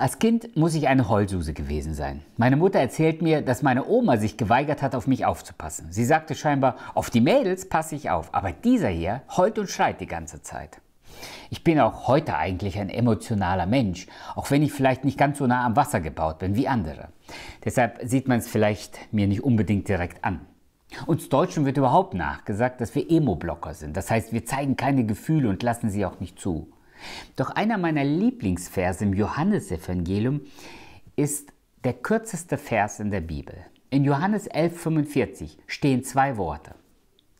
Als Kind muss ich eine Heulsuse gewesen sein. Meine Mutter erzählt mir, dass meine Oma sich geweigert hat, auf mich aufzupassen. Sie sagte scheinbar, auf die Mädels passe ich auf, aber dieser hier heult und schreit die ganze Zeit. Ich bin auch heute eigentlich ein emotionaler Mensch, auch wenn ich vielleicht nicht ganz so nah am Wasser gebaut bin wie andere. Deshalb sieht man es vielleicht mir nicht unbedingt direkt an. Uns Deutschen wird überhaupt nachgesagt, dass wir Emo-Blocker sind. Das heißt, wir zeigen keine Gefühle und lassen sie auch nicht zu. Doch einer meiner Lieblingsverse im Johannesevangelium ist der kürzeste Vers in der Bibel. In Johannes 11,45 stehen zwei Worte.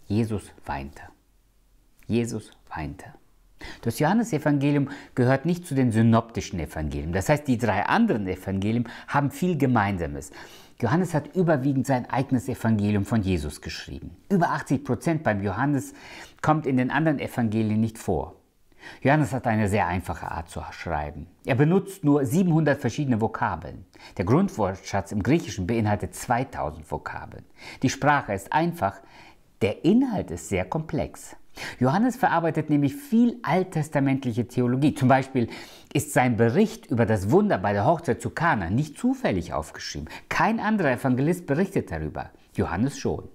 Jesus weinte. Jesus weinte. Das Johannesevangelium gehört nicht zu den synoptischen Evangelien. Das heißt, die drei anderen Evangelien haben viel Gemeinsames. Johannes hat überwiegend sein eigenes Evangelium von Jesus geschrieben. Über 80 Prozent beim Johannes kommt in den anderen Evangelien nicht vor. Johannes hat eine sehr einfache Art zu schreiben. Er benutzt nur 700 verschiedene Vokabeln. Der Grundwortschatz im Griechischen beinhaltet 2000 Vokabeln. Die Sprache ist einfach, der Inhalt ist sehr komplex. Johannes verarbeitet nämlich viel alttestamentliche Theologie. Zum Beispiel ist sein Bericht über das Wunder bei der Hochzeit zu Kana nicht zufällig aufgeschrieben. Kein anderer Evangelist berichtet darüber. Johannes schon.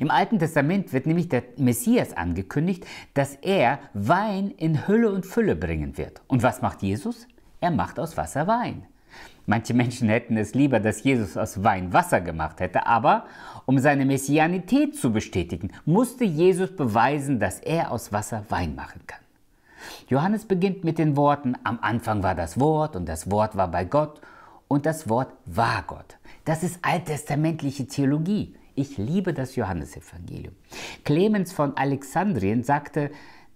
Im Alten Testament wird nämlich der Messias angekündigt, dass er Wein in Hülle und Fülle bringen wird. Und was macht Jesus? Er macht aus Wasser Wein. Manche Menschen hätten es lieber, dass Jesus aus Wein Wasser gemacht hätte, aber um seine Messianität zu bestätigen, musste Jesus beweisen, dass er aus Wasser Wein machen kann. Johannes beginnt mit den Worten, am Anfang war das Wort und das Wort war bei Gott und das Wort war Gott. Das ist alttestamentliche Theologie. Ich liebe das Johannesevangelium. Clemens von Alexandrien sagte,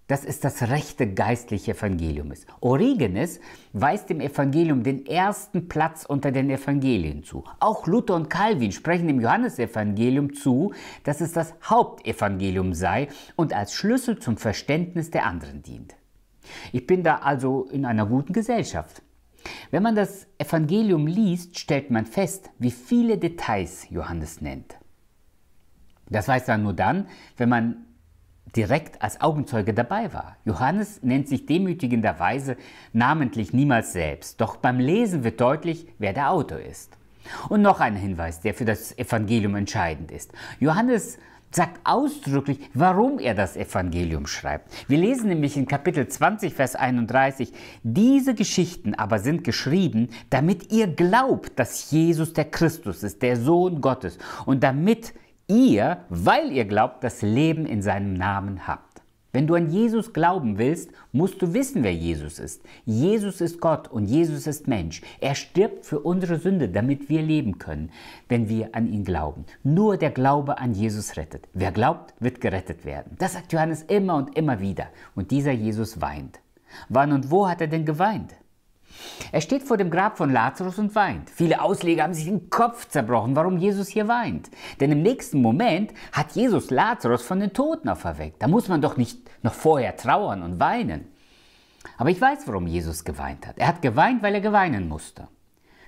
dass es das rechte geistliche Evangelium ist. Origenes weist dem Evangelium den ersten Platz unter den Evangelien zu. Auch Luther und Calvin sprechen dem Johannesevangelium zu, dass es das Hauptevangelium sei und als Schlüssel zum Verständnis der anderen dient. Ich bin da also in einer guten Gesellschaft. Wenn man das Evangelium liest, stellt man fest, wie viele Details Johannes nennt. Das weiß man nur dann, wenn man direkt als Augenzeuge dabei war. Johannes nennt sich demütigenderweise namentlich niemals selbst, doch beim Lesen wird deutlich, wer der Autor ist. Und noch ein Hinweis, der für das Evangelium entscheidend ist. Johannes sagt ausdrücklich, warum er das Evangelium schreibt. Wir lesen nämlich in Kapitel 20, Vers 31, diese Geschichten aber sind geschrieben, damit ihr glaubt, dass Jesus der Christus ist, der Sohn Gottes, und damit ihr, weil ihr glaubt, das Leben in seinem Namen habt. Wenn du an Jesus glauben willst, musst du wissen, wer Jesus ist. Jesus ist Gott und Jesus ist Mensch. Er stirbt für unsere Sünde, damit wir leben können, wenn wir an ihn glauben. Nur der Glaube an Jesus rettet. Wer glaubt, wird gerettet werden. Das sagt Johannes immer und immer wieder. Und dieser Jesus weint. Wann und wo hat er denn geweint? Er steht vor dem Grab von Lazarus und weint. Viele Ausleger haben sich den Kopf zerbrochen, warum Jesus hier weint. Denn im nächsten Moment hat Jesus Lazarus von den Toten auferweckt. Da muss man doch nicht noch vorher trauern und weinen. Aber ich weiß, warum Jesus geweint hat. Er hat geweint, weil er geweinen musste.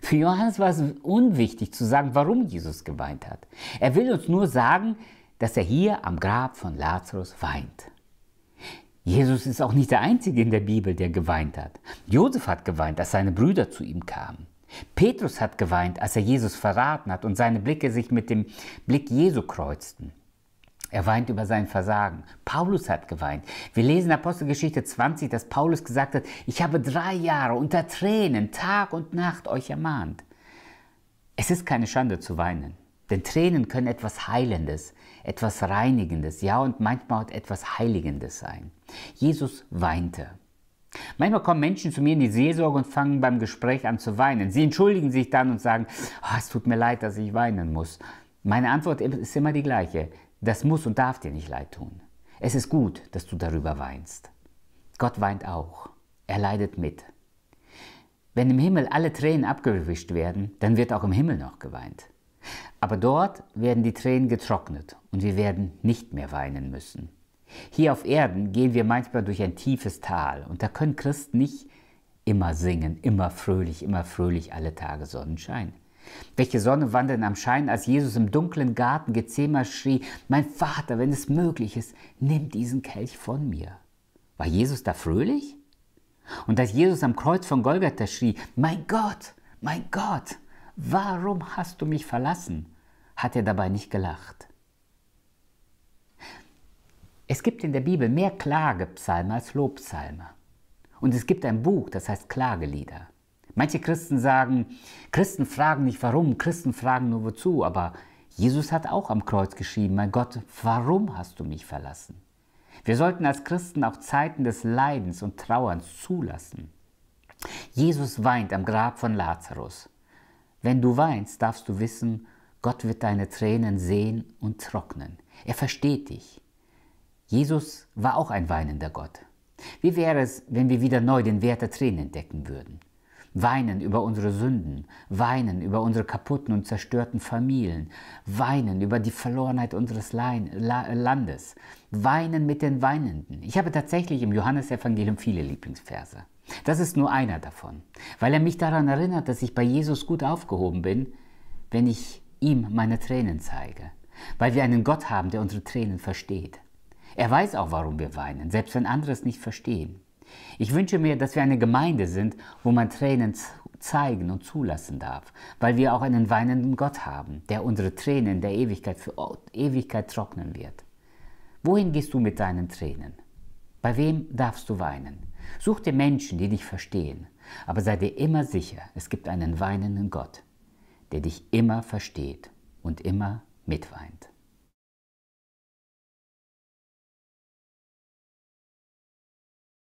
Für Johannes war es unwichtig zu sagen, warum Jesus geweint hat. Er will uns nur sagen, dass er hier am Grab von Lazarus weint. Jesus ist auch nicht der Einzige in der Bibel, der geweint hat. Josef hat geweint, als seine Brüder zu ihm kamen. Petrus hat geweint, als er Jesus verraten hat und seine Blicke sich mit dem Blick Jesu kreuzten. Er weint über sein Versagen. Paulus hat geweint. Wir lesen Apostelgeschichte 20, dass Paulus gesagt hat, ich habe drei Jahre unter Tränen, Tag und Nacht euch ermahnt. Es ist keine Schande zu weinen. Denn Tränen können etwas Heilendes, etwas Reinigendes, ja und manchmal auch etwas Heiligendes sein. Jesus weinte. Manchmal kommen Menschen zu mir in die Seelsorge und fangen beim Gespräch an zu weinen. Sie entschuldigen sich dann und sagen, oh, es tut mir leid, dass ich weinen muss. Meine Antwort ist immer die gleiche. Das muss und darf dir nicht leid tun. Es ist gut, dass du darüber weinst. Gott weint auch. Er leidet mit. Wenn im Himmel alle Tränen abgewischt werden, dann wird auch im Himmel noch geweint. Aber dort werden die Tränen getrocknet und wir werden nicht mehr weinen müssen. Hier auf Erden gehen wir manchmal durch ein tiefes Tal und da können Christen nicht immer singen, immer fröhlich, immer fröhlich, alle Tage Sonnenschein. Welche Sonne wandern am Schein, als Jesus im dunklen Garten Gethsemane schrie, mein Vater, wenn es möglich ist, nimm diesen Kelch von mir. War Jesus da fröhlich? Und als Jesus am Kreuz von Golgatha schrie, mein Gott, mein Gott, Warum hast du mich verlassen? hat er dabei nicht gelacht. Es gibt in der Bibel mehr Klagepsalme als Lobpsalme. Und es gibt ein Buch, das heißt Klagelieder. Manche Christen sagen, Christen fragen nicht warum, Christen fragen nur wozu, aber Jesus hat auch am Kreuz geschrieben, mein Gott, warum hast du mich verlassen? Wir sollten als Christen auch Zeiten des Leidens und Trauerns zulassen. Jesus weint am Grab von Lazarus. Wenn du weinst, darfst du wissen, Gott wird deine Tränen sehen und trocknen. Er versteht dich. Jesus war auch ein weinender Gott. Wie wäre es, wenn wir wieder neu den Wert der Tränen entdecken würden? Weinen über unsere Sünden, weinen über unsere kaputten und zerstörten Familien, weinen über die Verlorenheit unseres Landes, weinen mit den Weinenden. Ich habe tatsächlich im Johannesevangelium viele Lieblingsverse. Das ist nur einer davon, weil er mich daran erinnert, dass ich bei Jesus gut aufgehoben bin, wenn ich ihm meine Tränen zeige, weil wir einen Gott haben, der unsere Tränen versteht. Er weiß auch, warum wir weinen, selbst wenn andere es nicht verstehen. Ich wünsche mir, dass wir eine Gemeinde sind, wo man Tränen zeigen und zulassen darf, weil wir auch einen weinenden Gott haben, der unsere Tränen der Ewigkeit für Ewigkeit trocknen wird. Wohin gehst du mit deinen Tränen? Bei wem darfst du weinen? Such dir Menschen, die dich verstehen, aber sei dir immer sicher, es gibt einen weinenden Gott, der dich immer versteht und immer mitweint.